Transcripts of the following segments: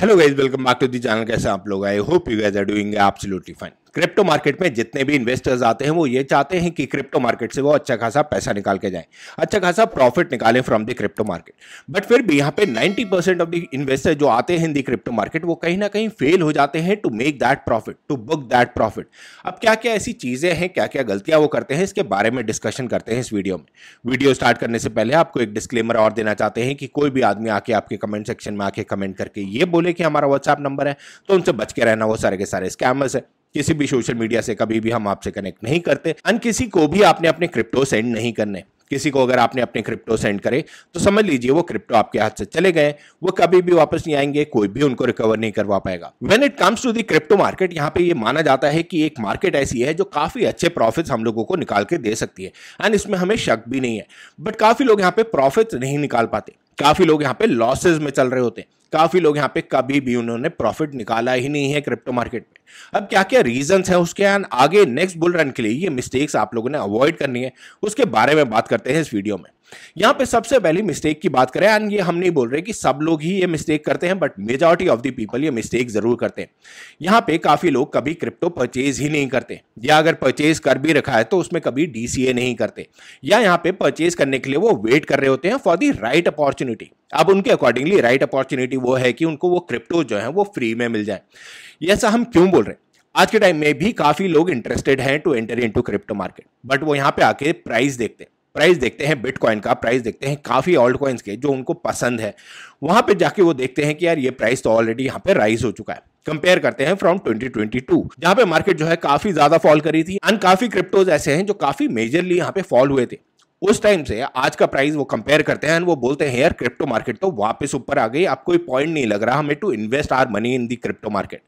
hello guys welcome back to the channel कैसे आप लोग I hope you guys are doing absolutely fine crypto market में जितने भी इन्वेस्टर्स आते हैं वो ये चाहते हैं कि क्रिप्टो मार्केट से वो अच्छा खासा पैसा निकाल के जाए अच्छा खासा प्रॉफिट निकालें from the crypto market but फिर भी यहाँ पे 90 परसेंट ऑफ द इन्वेस्टर जो आते हैं दी क्रिप्टो मार्केट वो कहीं ना कहीं फेल हो जाते हैं to make that profit to book that profit अब क्या क्या ऐसी चीज़ें हैं क्या क्या गलतियाँ वो करते हैं इसके बारे में डिस्कशन करते हैं इस वीडियो में वीडियो स्टार्ट करने से पहले आपको एक डिस्क्लेमर और देना चाहते हैं कि कोई भी आदमी आके आपके कमेंट सेक्शन में आके कमेंट करके ये बोले कि हमारा व्हाट्सएप नंबर है तो उनसे बच के रहना वो सारे के सारे स्कैमर्स है किसी भी सोशल मीडिया से कभी भी हम आपसे कनेक्ट नहीं करते एंड किसी को भी आपने अपने क्रिप्टो सेंड नहीं करने किसी को अगर आपने अपने क्रिप्टो सेंड करे तो समझ लीजिए वो क्रिप्टो आपके हाथ से चले गए वो कभी भी वापस नहीं आएंगे कोई भी उनको रिकवर नहीं करवा पाएगा when it comes to the crypto market यहाँ पे ये माना जाता है कि एक मार्केट ऐसी है जो काफी अच्छे प्रॉफिट हम लोगों को निकाल के दे सकती है एंड इसमें हमें शक भी नहीं है बट काफी लोग यहाँ पे प्रॉफिट नहीं निकाल पाते काफी लोग यहाँ पे लॉसेज में चल रहे होते हैं काफी लोग यहाँ पे कभी भी उन्होंने प्रॉफिट निकाला ही नहीं है क्रिप्टो मार्केट में अब क्या क्या रीजंस हैं उसके आगे नेक्स्ट बुल रन के लिए ये मिस्टेक्स आप लोगों ने अवॉइड करनी है उसके बारे में बात करते हैं इस वीडियो में यहां पे सबसे पहली मिस्टेक की बात करें एंड ये हम नहीं बोल रहे कि सब लोग ही ये मिस्टेक करते हैं but majority of the people ये मिस्टेक जरूर करते हैं यहां पे काफी लोग कभी क्रिप्टो परचेज ही नहीं करते या अगर परचेज कर भी रखा है तो उसमें कभी डीसीए नहीं करते या यहां पे परचेज करने के लिए वो वेट कर रहे होते हैं फॉर दी राइट अपॉर्चुनिटी अब उनके अकॉर्डिंगली राइट अपॉर्चुनिटी वो है कि उनको वो क्रिप्टो जो है वो फ्री में मिल जाए ऐसा हम क्यों बोल रहे हैं आज के टाइम में भी काफी लोग इंटरेस्टेड हैं to enter into crypto market but वो यहाँ पे आके प्राइस देखते हैं प्राइस देखते हैं बिटकॉइन का प्राइस देखते हैं काफ़ी ऑल्ड कॉइन्स के जो उनको पसंद है वहां पे जाके वो देखते हैं कि यार ये प्राइस तो ऑलरेडी यहाँ पे राइज हो चुका है कंपेयर करते हैं फ्रॉम 2022 ट्वेंटी टू जहां पे मार्केट जो है काफी ज्यादा फॉल करी थी एंड काफी क्रिप्टोज ऐसे हैं जो काफी मेजरली यहाँ पे फॉल हुए थे उस टाइम से आज का प्राइस वो कंपेयर करते हैं वो बोलते हैं यार क्रिप्टो मार्केट तो वापस ऊपर आ गई आप कोई पॉइंट नहीं लग रहा हमें to invest our money in the crypto market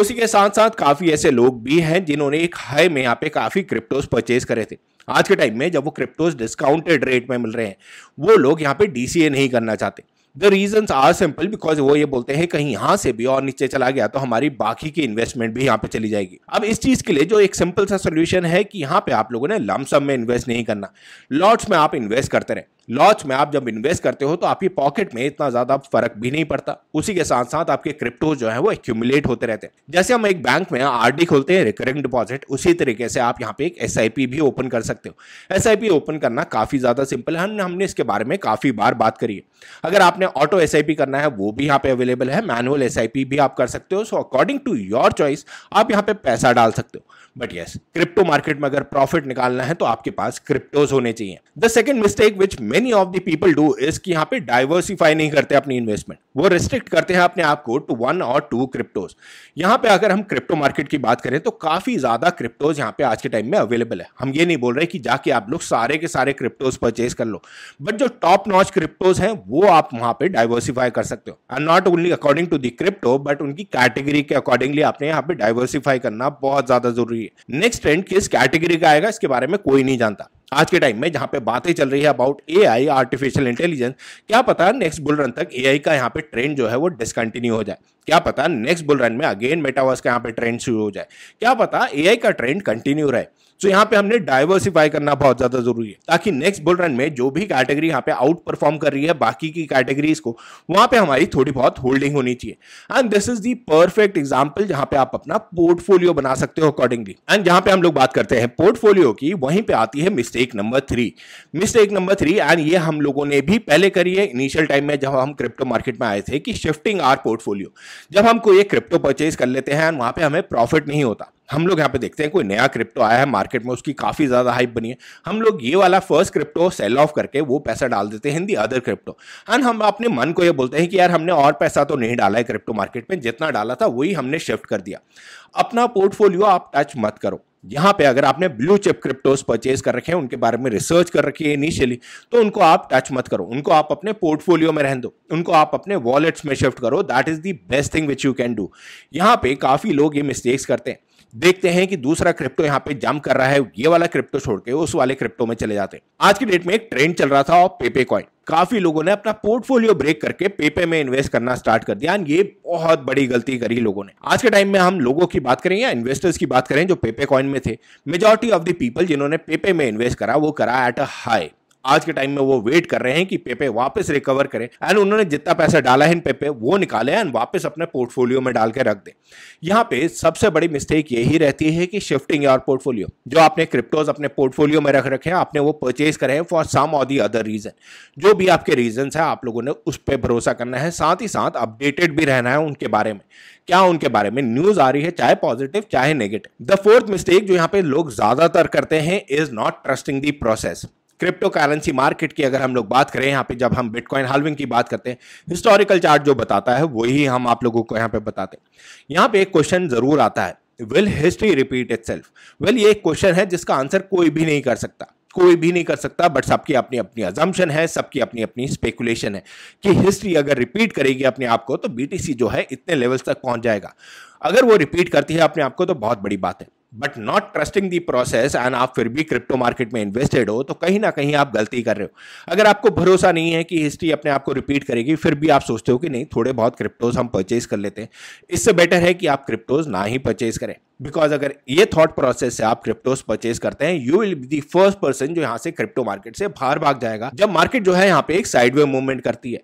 उसी के साथ साथ काफी ऐसे लोग भी हैं जिन्होंने एक हाई में यहाँ पे काफी क्रिप्टोज परचेज करे थे आज के टाइम में जब वो क्रिप्टोज डिस्काउंटेड रेट में मिल रहे हैं वो लोग यहाँ पे डीसीए नहीं करना चाहते the reason are simple because वो ये बोलते हैं कहीं यहां से भी और नीचे चला गया तो हमारी बाकी की इन्वेस्टमेंट भी यहाँ पे चली जाएगी अब इस चीज के लिए जो एक सिंपल सा सोल्यूशन है कि यहाँ पे आप लोगों ने लमसम में इन्वेस्ट नहीं करना लॉट्स में आप इन्वेस्ट करते रहे लॉट्स में आप जब इन्वेस्ट करते हो तो आपकी पॉकेट में इतना ज्यादा फर्क भी नहीं पड़ता उसी के साथ साथ आपके क्रिप्टो जो है वो एक्यूमुलेट होते रहते हैं जैसे हम एक बैंक में आरडी खोलते हैं रिकरिंग डिपॉजिट उसी तरीके से आप यहाँ पे एक एस भी ओपन कर सकते हो एस ओपन करना काफी ज्यादा सिंपल है हमने इसके बारे में काफी बार बात करी है अगर आपने आपने ऑटो एस करना है वो भी यहाँ पे अवेलेबल है मैनुअल एस भी आप कर सकते हो so according to your choice आप यहाँ पे पैसा डाल सकते हो बट यस क्रिप्टो मार्केट में अगर प्रॉफिट निकालना है तो आपके पास क्रिप्टोज होने चाहिए the second mistake which many of the people do is कि यहाँ पे डाइवर्सिफाई नहीं करते अपनी इन्वेस्टमेंट वो रिस्ट्रिक्ट करते हैं अपने आप को टू वन और टू क्रिप्टोज यहाँ पे अगर हम क्रिप्टो मार्केट की बात करें तो काफी ज्यादा क्रिप्टोज यहाँ पे आज के टाइम में अवेलेबल है हम ये नहीं बोल रहे कि जाके आप लोग सारे के सारे क्रिप्टोज परचेज कर लो बट जो टॉप नॉच क्रिप्टोज हैं वो आप वहां पे डाइवर्सिफाई कर सकते हो and not only according to the crypto but उनकी कैटेगरी के अकॉर्डिंगली आपने यहाँ पे डाइवर्सिफाई करना बहुत ज्यादा जरूरी है नेक्स्ट ट्रेंड किस कैटेगरी का आएगा इसके बारे में कोई नहीं जानता आज के टाइम में जहां पे बातें चल रही है about A I artificial intelligence क्या पता नेक्स्ट बुल रन तक ए आई का यहाँ पे ट्रेंड जो है वो डिसकंटिन्यू हो जाए क्या पता नेक्स्ट बुल रन में अगेन मेटावर्स का यहाँ पे ट्रेंड शुरू हो जाए क्या पता ए आई का ट्रेंड कंटिन्यू रहे सो यहाँ पे हमने डाइवर्सिफाई करना बहुत ज्यादा जरूरी है ताकि नेक्स्ट बुल रन में जो भी कैटेगरी यहाँ पे आउट परफॉर्म कर रही है बाकी की कैटेगरीज को वहां पे हमारी थोड़ी बहुत होल्डिंग होनी चाहिए and this is the perfect example जहां पे आप अपना पोर्टफोलियो बना सकते हो अकॉर्डिंगली एंड जहां पे हम लोग बात करते हैं पोर्टफोलियो की वहीं पे आती है mistake number three mistake number three and ये हम लोगों ने भी पहले करी है इनिशियल टाइम में जब हम क्रिप्टो मार्केट में आए थे कि शिफ्टिंग आर पोर्टफोलियो जब हम कोई क्रिप्टो परचेज कर लेते हैं एंड वहां पे हमें प्रॉफिट नहीं होता हम लोग यहाँ पे देखते हैं कोई नया क्रिप्टो आया है मार्केट में उसकी काफ़ी ज़्यादा हाइप बनी है हम लोग ये वाला फर्स्ट क्रिप्टो सेल ऑफ करके वो पैसा डाल देते हैं in the other crypto and हम अपने मन को ये बोलते हैं कि यार हमने और पैसा तो नहीं डाला है क्रिप्टो मार्केट में जितना डाला था वही हमने शिफ्ट कर दिया अपना पोर्टफोलियो आप टच मत करो यहाँ पे अगर आपने ब्लू चिप क्रिप्टोज परचेज कर रखे हैं उनके बारे में रिसर्च कर रखी है इनिशियली तो उनको आप टच मत करो उनको आप अपने पोर्टफोलियो में रहने दो उनको आप अपने वॉलेट्स में शिफ्ट करो that is the best thing which you can do यहाँ पे काफ़ी लोग ये मिस्टेक्स करते हैं देखते हैं कि दूसरा क्रिप्टो यहाँ पे जम कर रहा है ये वाला क्रिप्टो छोड़ के उस वाले क्रिप्टो में चले जाते हैं आज की डेट में एक ट्रेंड चल रहा था और पेपे कॉइन काफी लोगों ने अपना पोर्टफोलियो ब्रेक करके पेपे में इन्वेस्ट करना स्टार्ट कर दिया ये बहुत बड़ी गलती करी लोगों ने आज के टाइम में हम लोगों की बात करें या इन्वेस्टर्स की बात करें जो पेपे कॉइन में थे मेजोरिटी ऑफ द पीपल जिन्होंने पेपे में इन्वेस्ट करा वो करा एट अ हाई आज के टाइम में वो वेट कर रहे हैं कि पेपे वापस रिकवर करें एंड उन्होंने जितना पैसा डाला है इन पेपे वो निकाले एंड वापस अपने पोर्टफोलियो में डाल के रख दे यहाँ पे सबसे बड़ी मिस्टेक यही रहती है कि शिफ्टिंग योर पोर्टफोलियो जो आपने क्रिप्टोज अपने पोर्टफोलियो में रख रखे हैं आपने वो परचेज करे हैं फॉर सम और दी अदर रीजन जो भी आपके रीजन है आप लोगों ने उस पर भरोसा करना है साथ ही साथ अपडेटेड भी रहना है उनके बारे में क्या उनके बारे में न्यूज आ रही है चाहे पॉजिटिव चाहे नेगेटिव द फोर्थ मिस्टेक जो यहाँ पे लोग ज्यादातर करते हैं is not trusting the process crypto currency market की अगर हम लोग बात करें यहाँ पे जब हम बिटकॉइन हालविंग की बात करते हैं हिस्टोरिकल चार्ट जो बताता है वही हम आप लोगों को यहाँ पे बताते हैं यहाँ पे एक क्वेश्चन जरूर आता है will history repeat itself well ये एक क्वेश्चन है जिसका आंसर कोई भी नहीं कर सकता कोई भी नहीं कर सकता बट सबकी अपनी अपनी अजम्पन है सबकी अपनी अपनी स्पेकुलेशन है कि हिस्ट्री अगर रिपीट करेगी अपने आप को तो बीटीसी जो है इतने लेवल्स तक पहुंच जाएगा अगर वो रिपीट करती है अपने आप को तो बहुत बड़ी बात है but not trusting the process and आप फिर भी क्रिप्टो मार्केट में इन्वेस्टेड हो तो कहीं ना कहीं आप गलती कर रहे हो अगर आपको भरोसा नहीं है कि हिस्ट्री अपने आप को रिपीट करेगी फिर भी आप सोचते हो कि नहीं थोड़े बहुत क्रिप्टोज हम परचेज कर लेते हैं इससे बेटर है कि आप क्रिप्टोज ना ही परचेज करें बिकॉज अगर ये थॉट प्रोसेस से आप क्रिप्टोस परचेज करते हैं you will be first person जो यहाँ से क्रिप्टो मार्केट से बाहर भाग जाएगा जब मार्केट जो है यहाँ पे एक साइडवे मूवमेंट करती है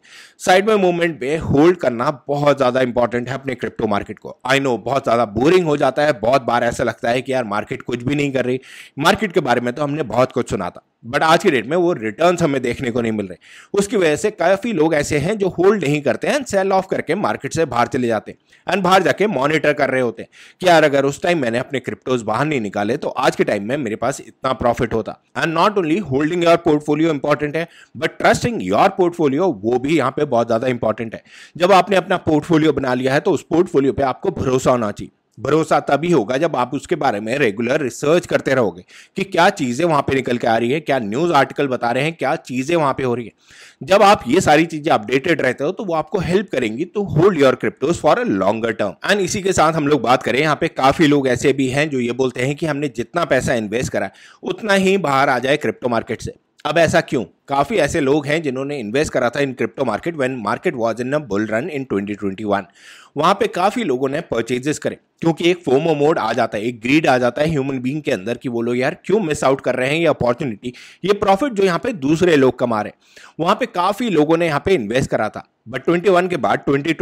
साइडवे मूवमेंट पे होल्ड करना बहुत ज्यादा इंपॉर्टेंट है अपने क्रिप्टो मार्केट को आई नो बहुत ज्यादा बोरिंग हो जाता है बहुत बार ऐसा लगता है कि यार मार्केट कुछ भी नहीं कर रही मार्केट के बारे में तो हमने बहुत कुछ सुना था बट आज के डेट में वो रिटर्न हमें देखने को नहीं मिल रहे उसकी वजह से काफ़ी लोग ऐसे हैं जो होल्ड नहीं करते हैं सेल ऑफ करके मार्केट से बाहर चले जाते हैं एंड बाहर जाके मॉनिटर कर रहे होते हैं कि यार अगर उस टाइम मैंने अपने क्रिप्टोज बाहर नहीं निकाले तो आज के टाइम में मेरे पास इतना प्रॉफिट होता and not only holding your portfolio important है बट ट्रस्टिंग योर पोर्टफोलियो वो भी यहाँ पे बहुत ज्यादा इंपॉर्टेंट है जब आपने अपना पोर्टफोलियो बना लिया है तो उस पोर्टफोलियो पे आपको भरोसा होना चाहिए भरोसा तभी होगा जब आप उसके बारे में रेगुलर रिसर्च करते रहोगे कि क्या चीज़ें वहाँ पे निकल के आ रही है क्या न्यूज़ आर्टिकल बता रहे हैं क्या चीज़ें वहाँ पे हो रही है जब आप ये सारी चीज़ें अपडेटेड रहते हो तो वो आपको हेल्प करेंगी to hold your cryptos for a longer term and इसी के साथ हम लोग बात करें यहाँ पे काफ़ी लोग ऐसे भी हैं जो ये बोलते हैं कि हमने जितना पैसा इन्वेस्ट करा उतना ही बाहर आ जाए क्रिप्टो मार्केट से अब ऐसा क्यों काफ़ी ऐसे लोग हैं जिन्होंने इन्वेस्ट करा था in crypto market when market was in a bull run in 2021 वहाँ पे काफ़ी लोगों ने परचेजेस करे क्योंकि एक फोमो मोड आ जाता है एक ग्रीड आ जाता है ह्यूमन बीइंग के अंदर कि वो लोग यार क्यों मिस आउट कर रहे हैं ये अपॉर्चुनिटी ये प्रॉफिट जो यहाँ पे दूसरे लोग कमा रहे हैं वहाँ पे काफ़ी लोगों ने यहाँ पे इन्वेस्ट करा था बट ट्वेंटी के बाद ट्वेंटी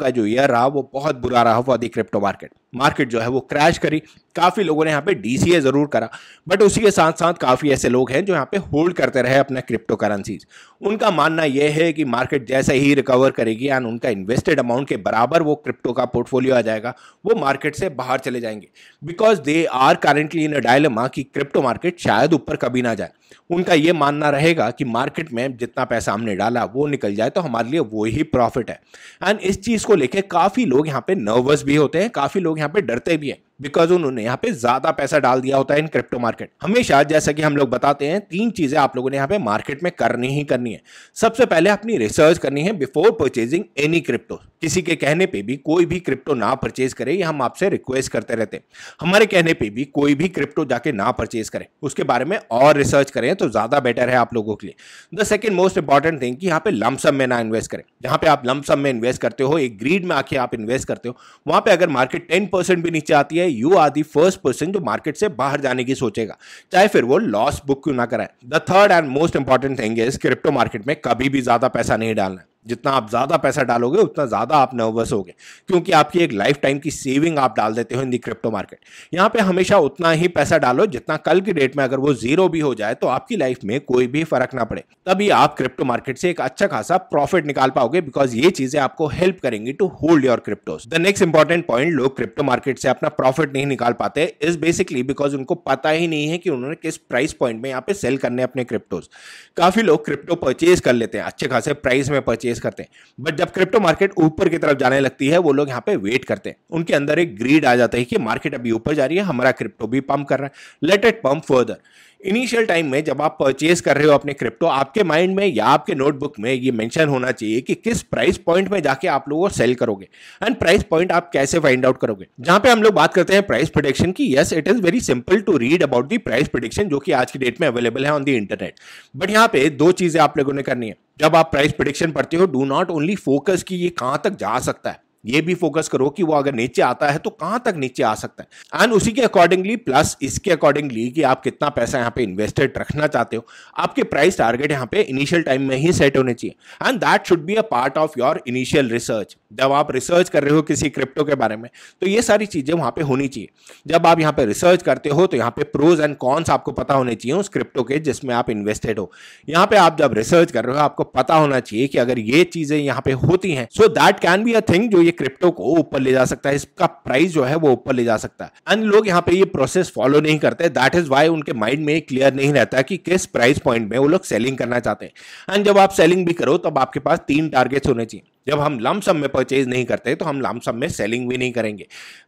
का जो ईयर रहा वो बहुत बुरा रहा हुआ दी क्रिप्टो मार्केट मार्केट जो है वो क्रैश करी काफ़ी लोगों ने यहाँ पे डी जरूर करा बट उसी के साथ साथ काफ़ी ऐसे लोग हैं जो यहाँ पे होल्ड करते रहे अपना क्रिप्टो क्रिप्टो करेंसीज उनका मानना यह है कि मार्केट जैसे ही रिकवर करेगी एंड उनका इन्वेस्टेड अमाउंट के बराबर वो क्रिप्टो का पोर्टफोलियो आ जाएगा वो मार्केट से बाहर चले जाएंगे because they are currently in a dilemma कि क्रिप्टो मार्केट शायद ऊपर कभी ना जाए उनका ये मानना रहेगा कि मार्केट में जितना पैसा हमने डाला वो निकल जाए तो हमारे लिए वो ही प्रॉफिट है एंड इस चीज़ को लेकर काफ़ी लोग यहाँ पे नर्वस भी होते हैं काफ़ी लोग यहाँ पे डरते भी हैं बिकॉज उन्होंने यहाँ पे ज्यादा पैसा डाल दिया होता है इन क्रिप्टो मार्केट हमेशा जैसा कि हम लोग बताते हैं तीन चीजें आप लोगों ने यहाँ पे मार्केट में करनी ही करनी है सबसे पहले अपनी रिसर्च करनी है बिफोर परचेजिंग एनी क्रिप्टो किसी के कहने पे भी कोई भी क्रिप्टो ना परचेज करे ये हम आपसे रिक्वेस्ट करते रहते हैं हमारे कहने पे भी कोई भी क्रिप्टो जाके ना परचेज करें उसके बारे में और रिसर्च करें तो ज्यादा बेटर है आप लोगों के लिए the second most important thing कि यहाँ पे लमसम में ना इन्वेस्ट करें जहाँ पे आप लमसम में इन्वेस्ट करते हो एक ग्रीड में आके आप इन्वेस्ट करते हो वहां पे अगर मार्केट टेन भी नीचे आती है है you are the first person जो मार्केट से बाहर जाने की सोचेगा चाहे फिर वो लॉस बुक क्यों ना कराए the third and most important thing is crypto market में कभी भी ज्यादा पैसा नहीं डालना है जितना आप ज़्यादा पैसा डालोगे उतना ज़्यादा आप नर्वस होगे क्योंकि आपकी एक लाइफ टाइम की सेविंग आप डाल देते हो इन दी क्रिप्टो मार्केट यहाँ पे हमेशा उतना ही पैसा डालो जितना कल की डेट में अगर वो जीरो भी हो जाए तो आपकी लाइफ में कोई भी फर्क ना पड़े तभी आप क्रिप्टो मार्केट से एक अच्छा खासा प्रॉफिट निकाल पाओगे बिकॉज ये चीज़ें आपको हेल्प करेंगी to hold your cryptos the next important point लोग क्रिप्टो मार्केट से अपना प्रॉफिट नहीं निकाल पाते इज बेसिकली बिकॉज उनको पता ही नहीं है कि उन्होंने किस प्राइस पॉइंट में यहाँ पे सेल करने अपने क्रिप्टोज काफ़ी लोग क्रिप्टो परचेज कर लेते हैं अच्छे खासे प्राइस में परचेज चेस करते हैं बट जब क्रिप्टो मार्केट ऊपर की तरफ जाने लगती है वो लोग यहाँ पे वेट करते हैं उनके अंदर एक ग्रीड आ जाता है कि मार्केट अभी ऊपर जा रही है हमारा क्रिप्टो भी पंप कर रहा है let it pump further initial time में जब आप परचेज कर रहे हो अपने क्रिप्टो आपके माइंड में या आपके नोटबुक में ये मेंशन होना चाहिए कि किस प्राइस पॉइंट में जाके आप लोग सेल करोगे एंड प्राइस पॉइंट आप कैसे फाइंड आउट करोगे जहां पे हम लोग बात करते हैं प्राइस प्रोडिक्शन की yes it is very simple to read about the price prediction जो कि आज की डेट में अवेलेबल है ऑन द इंटरनेट बट यहाँ पे दो चीजें आप लोगों ने करनी है जब आप प्राइस प्रोडिक्शन पढ़ते हो डू नॉट ओनली फोकस कि ये कहां तक जा सकता है ये भी फोकस करो कि वो अगर नीचे आता है तो कहां तक नीचे आ सकता है एंड उसी के अकॉर्डिंगली प्लस इसके अकॉर्डिंगली कि आप कितना पैसा यहाँ पे इन्वेस्टेड रखना चाहते हो आपके प्राइस टारगेट यहाँ पे इनिशियल टाइम में ही सेट होने चाहिए and that should be a part of your initial research जब आप रिसर्च कर रहे हो किसी क्रिप्टो के बारे में तो ये सारी चीज़ें वहां पे होनी चाहिए जब आप यहाँ पे रिसर्च करते हो तो यहाँ पे प्रोज एंड कॉन्स आपको पता होने चाहिए उस क्रिप्टो के जिसमें आप इन्वेस्टेड हो यहाँ पे आप जब रिसर्च कर रहे हो आपको पता होना चाहिए कि अगर ये चीज़ें यहाँ पे होती हैं so that can be a thing जो ये क्रिप्टो को ऊपर ले जा सकता है इसका प्राइस जो है वो ऊपर ले जा सकता है अन्य लोग यहाँ पे ये प्रोसेस फॉलो नहीं करते दैट इज वाई उनके माइंड में क्लियर नहीं रहता कि किस प्राइस पॉइंट में वो लोग सेलिंग करना चाहते हैं एंड जब आप सेलिंग भी करो तब आपके पास तीन टारगेट्स होने चाहिए जब हम लमसम में परचेज नहीं करते तो हम लमसम में सेलिंग भी नहीं करेंगे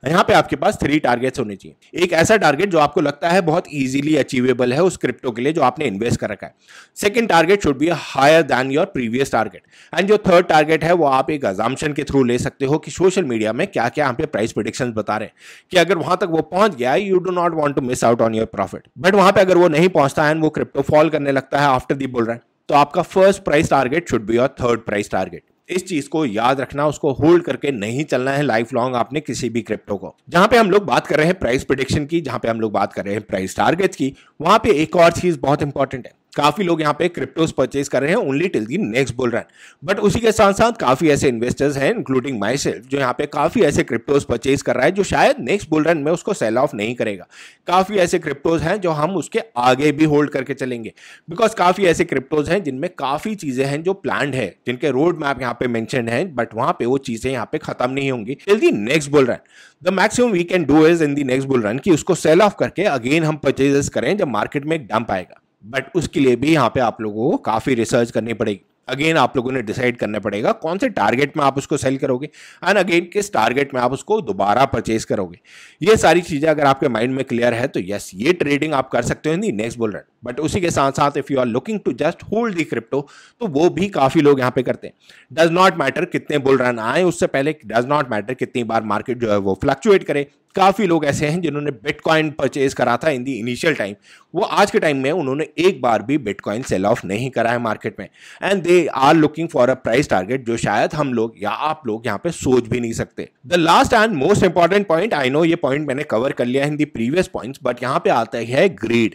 यहाँ पे आपके पास थ्री टारगेट्स होने चाहिए एक ऐसा टारगेट जो आपको लगता है बहुत ईजिली अचीवेबल है उस क्रिप्टो के लिए जो आपने इन्वेस्ट कर रखा है second target should be higher than your previous target and जो थर्ड टारगेट है वो आप एक अजामशन के थ्रू ले सकते हो कि सोशल मीडिया में क्या क्या यहाँ पे प्राइस प्रोडिक्शन बता रहे हैं कि अगर वहां तक वो पहुंच गया you do not want to miss out on your profit but वहां पर अगर वो नहीं पहुंचता है वो क्रिप्टो फॉल करने लगता है आफ्टर दी बोल रहे हैं तो आपका first price target should be your third price target इस चीज को याद रखना उसको होल्ड करके नहीं चलना है लाइफ लॉन्ग आपने किसी भी क्रिप्टो को जहां पे हम लोग बात कर रहे हैं प्राइस प्रोडिक्शन की जहां पे हम लोग बात कर रहे हैं प्राइस टारगेट की वहां पे एक और चीज बहुत इंपॉर्टेंट है काफी लोग यहाँ पे क्रिप्टोस परचेज कर रहे हैं only till the next bull run but उसी के साथ साथ काफी ऐसे इन्वेस्टर्स हैं इंक्लूडिंग माई सेल्फ जो यहाँ पे काफी ऐसे क्रिप्टोज परचेज कर रहा है जो शायद नेक्स्ट बोल रन में उसको सेल ऑफ नहीं करेगा काफी ऐसे क्रिप्टोज हैं जो हम उसके आगे भी होल्ड करके चलेंगे बिकॉज काफी ऐसे क्रिप्टोज हैं जिनमें काफी चीजें हैं जो प्लान है जिनके रोड मैप यहाँ पे मैंशन है बट वहां पे वो चीजें यहाँ पे खत्म नहीं होंगी till the next bull run the maximum we can do is in the next bull run कि उसको सेल ऑफ करके अगेन हम परचेजेस करें जब मार्केट में एक डंप आएगा बट उसके लिए भी यहाँ पे आप लोगों को काफ़ी रिसर्च करनी पड़ेगी अगेन आप लोगों ने डिसाइड करना पड़ेगा कौन से टारगेट में आप उसको सेल करोगे एंड अगेन किस टारगेट में आप उसको दोबारा परचेज करोगे ये सारी चीज़ें अगर आपके माइंड में क्लियर है तो यस ये ट्रेडिंग आप कर सकते हो in the next bull run but उसी के साथ साथ if you are looking to just hold the crypto तो वो भी काफ़ी लोग यहाँ पे करते हैं डज नॉट मैटर कितने बुल रन आए उससे पहले डज नॉट मैटर कितनी बार मार्केट जो है वो फ्लक्चुएट करे काफ़ी लोग ऐसे हैं जिन्होंने बिटकॉइन परचेज करा था इन दी इनिशियल टाइम वो आज के टाइम में उन्होंने एक बार भी बिटकॉइन सेल ऑफ नहीं करा है मार्केट में and they are looking for a price target जो शायद हम लोग या आप लोग यहाँ पे सोच भी नहीं सकते the last and most important point I know ये पॉइंट मैंने कवर कर लिया है in the previous point but यहाँ पे आता है ग्रीड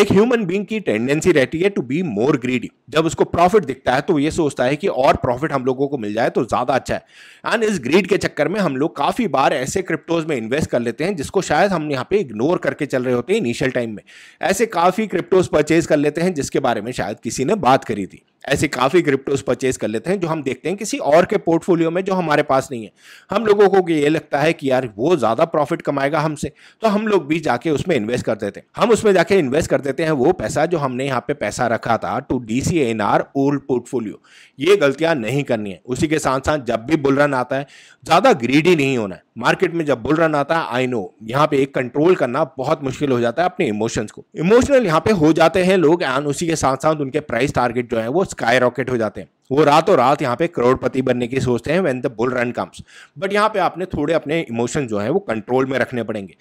एक ह्यूमन बींग की टेंडेंसी रहती है टू बी मोर ग्रीड जब उसको प्रॉफिट दिखता है तो ये सोचता है कि और प्रॉफिट हम लोगों को मिल जाए तो ज़्यादा अच्छा है एंड इस ग्रीड के चक्कर में हम लोग काफ़ी बार ऐसे क्रिप्टोज में इन्वेस्ट कर लेते हैं जिसको शायद हम यहाँ पे इग्नोर करके चल रहे होते हैं इनिशियल टाइम में ऐसे काफ़ी क्रिप्टोज परचेज कर लेते हैं जिसके बारे में शायद किसी ने बात करी थी ऐसे काफ़ी क्रिप्टोज परचेज कर लेते हैं जो हम देखते हैं किसी और के पोर्टफोलियो में जो हमारे पास नहीं है हम लोगों को ये लगता है कि यार वो ज़्यादा प्रॉफिट कमाएगा हमसे तो हम लोग भी जाके उसमें इन्वेस्ट कर देते हैं हम उसमें जाके इन्वेस्ट कर देते हैं वो पैसा जो हमने यहाँ पे पैसा रखा था to D C N R old portfolio ये गलतियां नहीं करनी है उसी के साथ साथ जब भी बुल रन आता है ज़्यादा ग्रीडी नहीं होना है मार्केट में जब बुल रन आता है आई नो यहाँ पे एक कंट्रोल करना बहुत मुश्किल हो जाता है अपने इमोशंस को इमोशनल यहाँ पे हो जाते हैं लोग एंड उसी के साथ साथ उनके प्राइस टारगेट जो है वो स्काई रॉकेट हो जाते हैं वो रात और रात यहाँ पे करोड़पति बनने की सोचते हैं when the bull run comes but यहाँ पे आपने थोड़े अपने इमोशन जो है वो कंट्रोल में रखने पड़ेंगे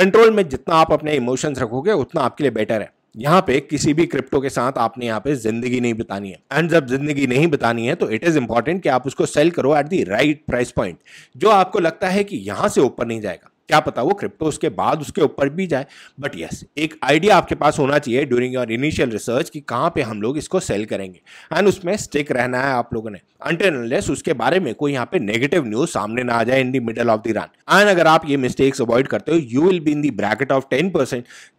कंट्रोल में जितना आप अपने इमोशंस रखोगे उतना आपके लिए बेटर है यहाँ पे किसी भी क्रिप्टो के साथ आपने यहाँ पे जिंदगी नहीं बितानी है एंड जब जिंदगी नहीं बितानी है तो इट इज़ इंपॉर्टेंट कि आप उसको सेल करो at the right price point जो आपको लगता है कि यहाँ से ऊपर नहीं जाएगा क्या पता वो क्रिप्टो उसके बाद उसके ऊपर भी जाए बट यस एक आइडिया आपके पास होना चाहिए ड्यूरिंग योर इनिशियल रिसर्च कि कहाँ पे हम लोग इसको सेल करेंगे एंड उसमें स्टिक रहना है आप लोगों ने अनटेनलेस उसके बारे में कोई यहाँ पे नेगेटिव न्यूज सामने ना आ जाए in the middle of the run and अगर आप ये मिस्टेक्स अवॉइड करते हो you will be in the bracket of ten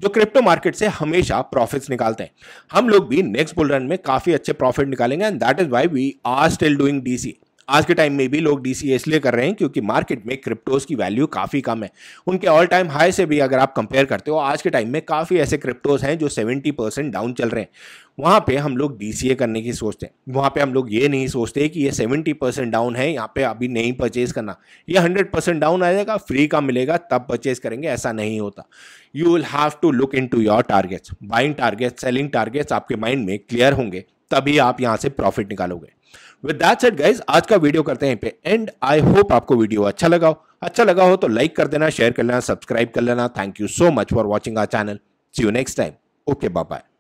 जो क्रिप्टो मार्केट से हमेशा प्रॉफिट्स निकालते हैं हम लोग भी नेक्स्ट बुल रन में काफी अच्छे प्रॉफिट निकालेंगे and that is why we are still doing DC आज के टाइम में भी लोग डी इसलिए कर रहे हैं क्योंकि मार्केट में क्रिप्टोज की वैल्यू काफ़ी कम है उनके ऑल टाइम हाई से भी अगर आप कंपेयर करते हो आज के टाइम में काफ़ी ऐसे क्रिप्टोज हैं जो सेवेंटी परसेंट डाउन चल रहे हैं वहाँ पे हम लोग डी करने की सोचते हैं वहाँ पे हम लोग ये नहीं सोचते कि ये सेवेंटी परसेंट डाउन है यहाँ पे अभी नहीं परचेज करना ये हंड्रेड परसेंट डाउन आ जाएगा फ्री का मिलेगा तब परचेज करेंगे ऐसा नहीं होता you will have to look in to your targets buying targets selling targets आपके माइंड में क्लियर होंगे तभी आप यहां से प्रॉफिट निकालोगे विद दैट सेट गाइज आज का वीडियो करते हैं पे एंड आई होप आपको वीडियो अच्छा लगा हो अच्छा लगा हो तो लाइक कर देना शेयर कर लेना सब्सक्राइब कर लेना thank you so much for watching our channel see you next time okay bye